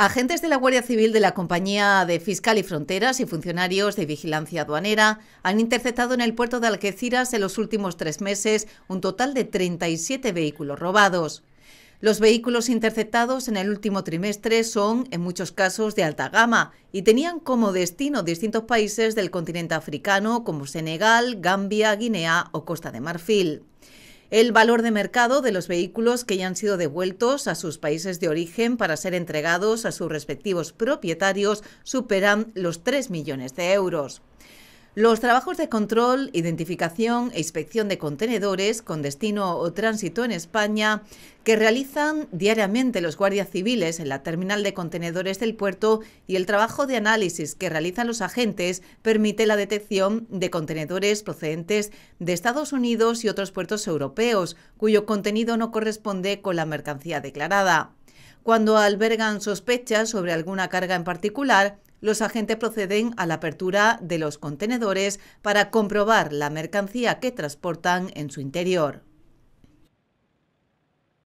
Agentes de la Guardia Civil de la Compañía de Fiscal y Fronteras y funcionarios de vigilancia aduanera han interceptado en el puerto de Algeciras en los últimos tres meses un total de 37 vehículos robados. Los vehículos interceptados en el último trimestre son, en muchos casos, de alta gama y tenían como destino distintos países del continente africano como Senegal, Gambia, Guinea o Costa de Marfil el valor de mercado de los vehículos que ya han sido devueltos a sus países de origen para ser entregados a sus respectivos propietarios superan los 3 millones de euros. Los trabajos de control, identificación e inspección de contenedores con destino o tránsito en España que realizan diariamente los guardias civiles en la terminal de contenedores del puerto y el trabajo de análisis que realizan los agentes permite la detección de contenedores procedentes de Estados Unidos y otros puertos europeos, cuyo contenido no corresponde con la mercancía declarada. Cuando albergan sospechas sobre alguna carga en particular, los agentes proceden a la apertura de los contenedores para comprobar la mercancía que transportan en su interior.